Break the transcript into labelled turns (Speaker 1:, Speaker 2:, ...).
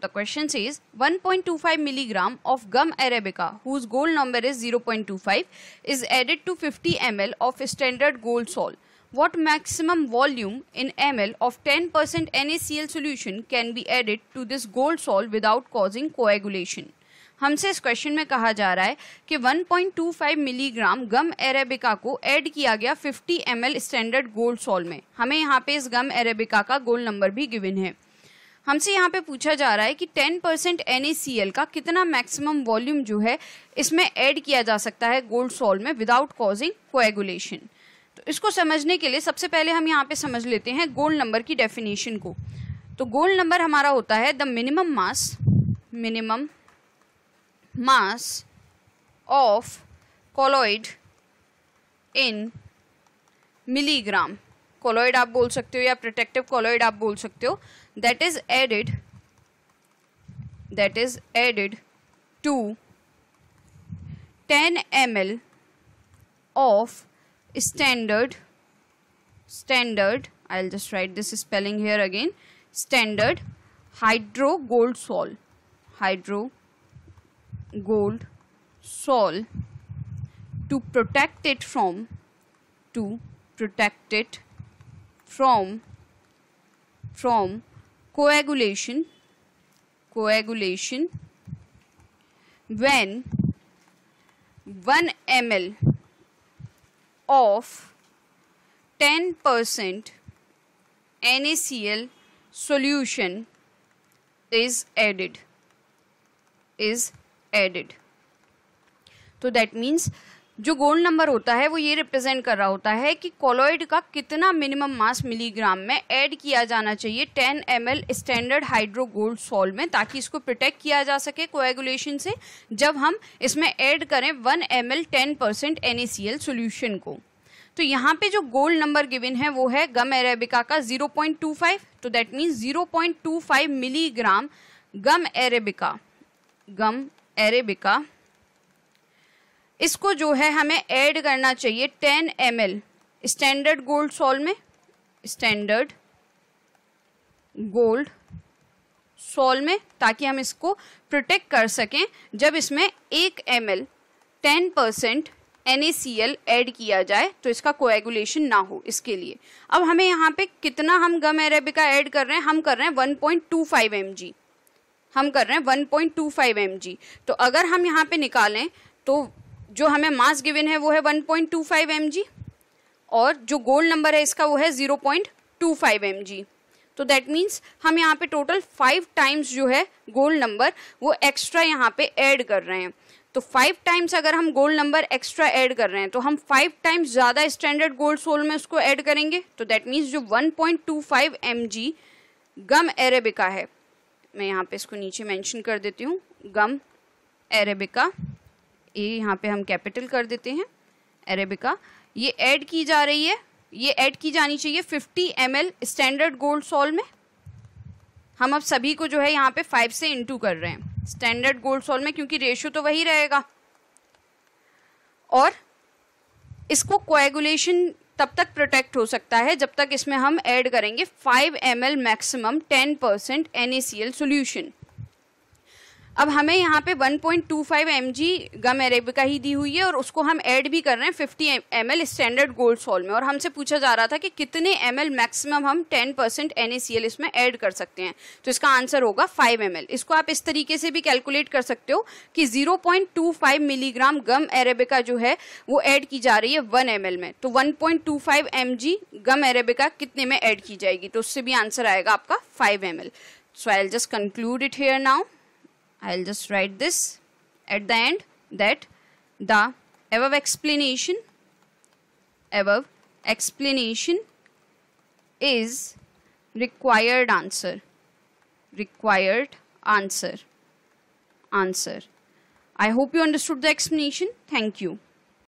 Speaker 1: The question says 1.25 milligram of gum arabica whose gold number is 0.25 is added to 50 ml of standard gold salt. What maximum volume in ml of 10% NaCl solution can be added to this gold salt without causing coagulation? हमसे इस question में कहा जा रहा है कि 1.25 milligram gum एरेबिका को add किया गया 50 ml स्टैंडर्ड गोल्ड सॉल में हमें यहाँ पे इस गम एरेबिका का गोल्ड नंबर भी गिवन है हमसे यहाँ पे पूछा जा रहा है कि 10% परसेंट का कितना मैक्सिमम वॉल्यूम जो है इसमें ऐड किया जा सकता है गोल्ड सॉल में विदाउट कॉजिंग कोएगुलेशन तो इसको समझने के लिए सबसे पहले हम यहाँ पे समझ लेते हैं गोल्ड नंबर की डेफिनेशन को तो गोल्ड नंबर हमारा होता है the minimum mass minimum mass of colloid in milligram colloid आप बोल सकते हो या प्रोटेक्टिव कॉलोइड आप बोल सकते हो that is added that is added to ten M L of standard standard i'll just write this spelling here again standard hydro gold sol hydro gold sol to protect it from to protect it from from coagulation coagulation when 1 ml of 10% NaCl solution is added is added so that means जो gold number होता है वो ये represent कर रहा होता है कि कोलॉइड का कितना मिनिमम मास मिलीग्राम में ऐड किया जाना चाहिए 10 M standard hydro gold sol में ताकि इसको प्रोटेक्ट किया जा सके कोएगुलेशन से जब हम इसमें ऐड करें 1 M L ten percent N solution को तो यहाँ पे जो गोल्ड नंबर गिवन है वो है गम एरेबिका का 0.25 तो that means 0.25 milligram gum Arabica gum Arabica इसको जो है हमें ऐड करना चाहिए ten M standard gold sol में स्टैंडर्ड गोल्ड सॉल में ताकि हम इसको प्रोटेक्ट कर सकें जब इसमें एक M L ten percent N add किया जाए तो इसका कोएगुलेशन ना हो इसके लिए अब हमें यहाँ पे कितना हम गम एरेबिका ऐड कर रहे हैं हम कर रहे हैं 1.25 पॉइंट हम कर रहे हैं 1.25 पॉइंट तो अगर हम यहाँ पे निकालें तो जो हमें मास गिवन है वो है 1.25 पॉइंट और जो गोल नंबर है इसका वो है 0.25 पॉइंट तो दैट मीन्स हम यहाँ पे टोटल फाइव टाइम्स जो है गोल नंबर वो एक्स्ट्रा यहाँ पे ऐड कर रहे हैं तो फाइव टाइम्स अगर हम गोल्ड नंबर एक्स्ट्रा ऐड कर रहे हैं तो हम फाइव टाइम्स ज़्यादा स्टैंडर्ड गोल्ड सोल में उसको ऐड करेंगे तो दैट मीन्स जो 1.25 पॉइंट गम एरेबिका है मैं यहाँ पे इसको नीचे मेंशन कर देती हूँ गम एरेबिका ये यहाँ पे हम कैपिटल कर देते हैं अरेबिका ये ऐड की जा रही है ये ऐड की जानी चाहिए 50 एम स्टैंडर्ड गोल्ड सॉल में हम अब सभी को जो है यहाँ पे फाइव से इंटू कर रहे हैं स्टैंडर्ड गोल्ड सॉल में क्योंकि रेशियो तो वही रहेगा और इसको कोएगुलेशन तब तक प्रोटेक्ट हो सकता है जब तक इसमें हम ऐड करेंगे 5 एम मैक्सिमम 10% NaCl सॉल्यूशन अब हमें यहाँ पे 1.25 पॉइंट गम एरेबिका ही दी हुई है और उसको हम ऐड भी कर रहे हैं 50 एम स्टैंडर्ड गोल्ड सॉल में और हमसे पूछा जा रहा था कि कितने एम मैक्सिमम हम 10 परसेंट एन इसमें ऐड कर सकते हैं तो इसका आंसर होगा 5 एम इसको आप इस तरीके से भी कैलकुलेट कर सकते हो कि 0.25 मिलीग्राम गम एरेबिका जो है वो ऐड की जा रही है वन एम में तो वन पॉइंट गम एरेबिका कितने में ऐड की जाएगी तो उससे भी आंसर आएगा आपका five M I i'll just conclude it here now I'll just write this at the end that the above explanation above explanation is required answer required answer answer I hope you understood the explanation thank you